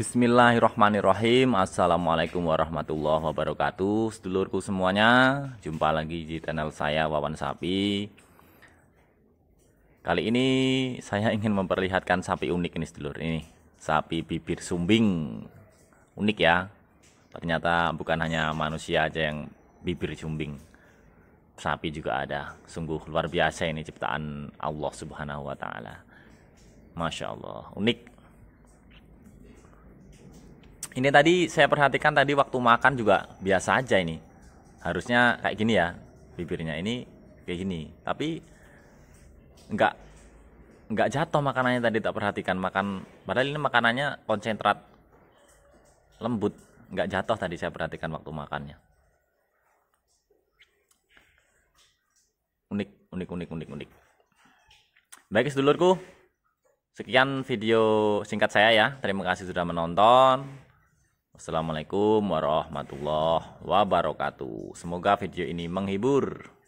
Bismillahirrahmanirrahim Assalamualaikum warahmatullahi wabarakatuh Sedulurku semuanya Jumpa lagi di channel saya Wawan Sapi Kali ini saya ingin memperlihatkan sapi unik ini sedulur Ini sapi bibir sumbing Unik ya Ternyata bukan hanya manusia aja yang bibir sumbing Sapi juga ada Sungguh luar biasa ini ciptaan Allah subhanahu wa ta'ala Masya Allah Unik ini tadi saya perhatikan tadi waktu makan juga biasa aja ini harusnya kayak gini ya bibirnya ini kayak gini tapi enggak enggak jatuh makanannya tadi tak perhatikan makan padahal ini makanannya konsentrat lembut enggak jatuh tadi saya perhatikan waktu makannya unik unik unik unik unik baik sedulurku sekian video singkat saya ya terima kasih sudah menonton Assalamualaikum warahmatullahi wabarakatuh. Semoga video ini menghibur.